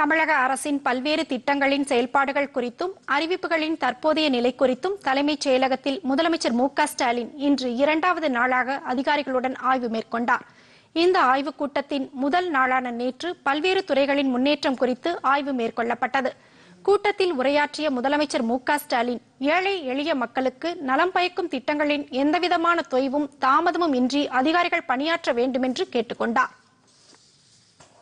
தமிழக அரசின் பல்வேறு திட்டங்களின் செயல்பாடுகள் குறித்தும் அறிவிப்புகளின் தற்போதைய நிலை குறித்தும் தலைமைச் செயலகத்தில் முதலமைச்சர் மு ஸ்டாலின் இன்று இரண்டாவது நாளாக அதிகாரிகளுடன் ஆய்வு மேற்கொண்டார் இந்த ஆய்வுக் கூட்டத்தின் முதல் நாளான நேற்று பல்வேறு துறைகளின் முன்னேற்றம் குறித்து ஆய்வு மேற்கொள்ளப்பட்டது கூட்டத்தில் உரையாற்றிய முதலமைச்சர் மு ஸ்டாலின் ஏழை எளிய மக்களுக்கு நலம் பயக்கும் திட்டங்களின் எந்தவிதமான தொய்வும் தாமதமும் இன்றி அதிகாரிகள் பணியாற்ற வேண்டுமென்று கேட்டுக்கொண்டாா்